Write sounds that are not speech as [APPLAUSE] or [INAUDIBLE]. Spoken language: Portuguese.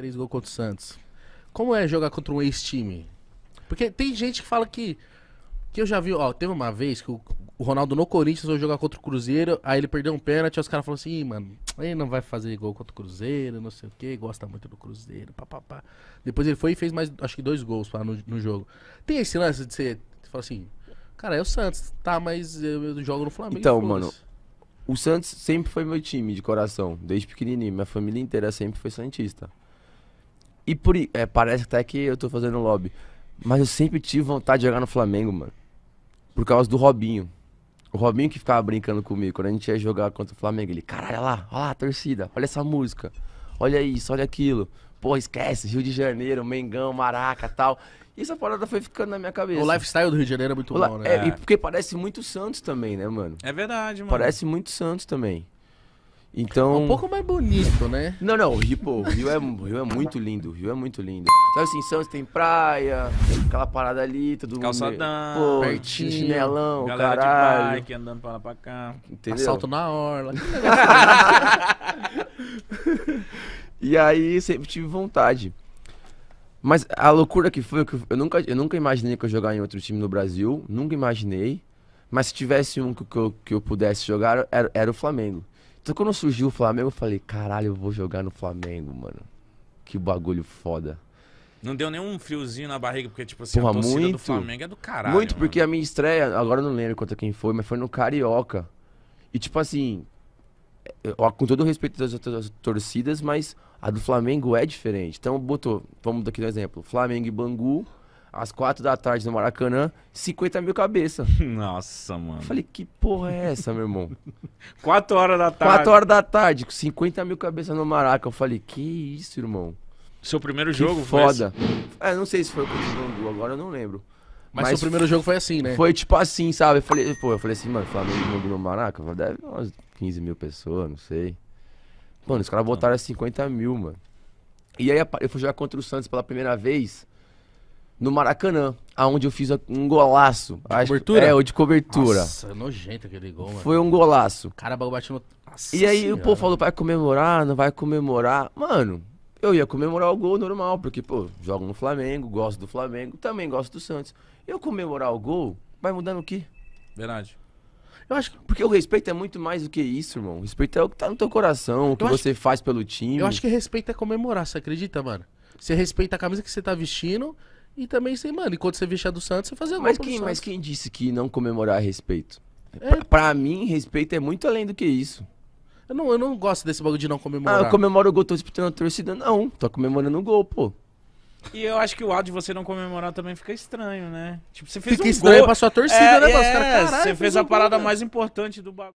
Três gols contra o Santos. Como é jogar contra um ex-time? Porque tem gente que fala que. Que eu já vi, ó, teve uma vez que o, o Ronaldo no Corinthians foi jogar contra o Cruzeiro, aí ele perdeu um pênalti, aí os caras falaram assim, mano, ele não vai fazer gol contra o Cruzeiro, não sei o que, gosta muito do Cruzeiro, papapá. Depois ele foi e fez mais, acho que dois gols lá no, no jogo. Tem esse lance de você, você fala assim, cara, é o Santos, tá, mas eu, eu jogo no Flamengo. Então, mano, o Santos sempre foi meu time de coração, desde pequenininho, minha família inteira sempre foi santista. E por é, parece até que eu tô fazendo lobby. Mas eu sempre tive vontade de jogar no Flamengo, mano. Por causa do Robinho. O Robinho que ficava brincando comigo quando a gente ia jogar contra o Flamengo. Ele, caralho, olha lá, olha lá a torcida, olha essa música. Olha isso, olha aquilo. Pô, esquece, Rio de Janeiro, Mengão, Maraca tal. E essa parada foi ficando na minha cabeça. O lifestyle do Rio de Janeiro é muito bom, né? É, é. porque parece muito Santos também, né, mano? É verdade, mano. Parece muito Santos também. Então... É um pouco mais bonito, né? Não, não, o Rio, Rio, é, Rio é muito lindo, o Rio é muito lindo. Sabe assim, Santos tem praia, aquela parada ali, tudo Calçadão, pô, pertinho, chinelão, galera caralho. de bike andando pra lá pra cá. Entendeu? Assalto na orla. [LAUGHS] e aí sempre tive vontade. Mas a loucura que foi, eu nunca, eu nunca imaginei que eu jogar em outro time no Brasil, nunca imaginei. Mas se tivesse um que, que, eu, que eu pudesse jogar, era, era o Flamengo. Então quando surgiu o Flamengo, eu falei, caralho, eu vou jogar no Flamengo, mano. Que bagulho foda. Não deu nenhum friozinho na barriga, porque, tipo assim, Porra, a torcida muito, do Flamengo é do caralho. Muito, mano. porque a minha estreia, agora eu não lembro contra quem foi, mas foi no Carioca. E, tipo assim, eu, com todo o respeito das outras torcidas, mas a do Flamengo é diferente. Então, botou, vamos dar aqui um exemplo: Flamengo e Bangu às quatro da tarde no Maracanã, 50 mil cabeças [LAUGHS] Nossa, mano. Eu falei, que porra é essa, meu irmão? [LAUGHS] quatro horas da tarde. Quatro horas da tarde, com 50 mil cabeças no Maraca. Eu falei, que isso, irmão? Seu primeiro que jogo foda. foi foda. É, não sei se foi contra o Bangu, agora eu não lembro. Mas, Mas seu primeiro jogo foi assim, né? Foi tipo assim, sabe? Eu falei, pô, eu falei assim, mano, Flamengo no Maraca, deve umas 15 mil pessoas, não sei. Mano, os caras tá. botaram 50 mil, mano. E aí eu fui jogar contra o Santos pela primeira vez no Maracanã, aonde eu fiz um golaço. De acho, cobertura? É, o de cobertura. Nossa, é nojento aquele gol, mano. Foi um golaço. Cara, bateu no... Nossa e aí senhora. o povo falou, vai comemorar, não vai comemorar. Mano, eu ia comemorar o gol normal, porque, pô, jogo no Flamengo, gosto do Flamengo, também gosto do Santos. Eu comemorar o gol, vai mudando o quê? Verdade. Eu acho que... Porque o respeito é muito mais do que isso, irmão. O respeito é o que tá no teu coração, o que eu você acho... faz pelo time. Eu acho que respeito é comemorar, você acredita, mano? Você respeita a camisa que você tá vestindo e também sei, mano, enquanto você vestia do Santos, você fazia alguma mas quem, Santos. Mas quem disse que não comemorar respeito? É... Pra, pra mim, respeito é muito além do que isso. Eu não, eu não gosto desse bagulho de não comemorar. Ah, eu comemoro o gol, tô disputando a torcida. Não, tô comemorando o gol, pô. E eu acho que o ato de você não comemorar também fica estranho, né? Tipo, você fez fica um estranho gol... pra sua torcida, é, né? É, cara, Caralho, você fez, fez um a parada mais importante do bagulho.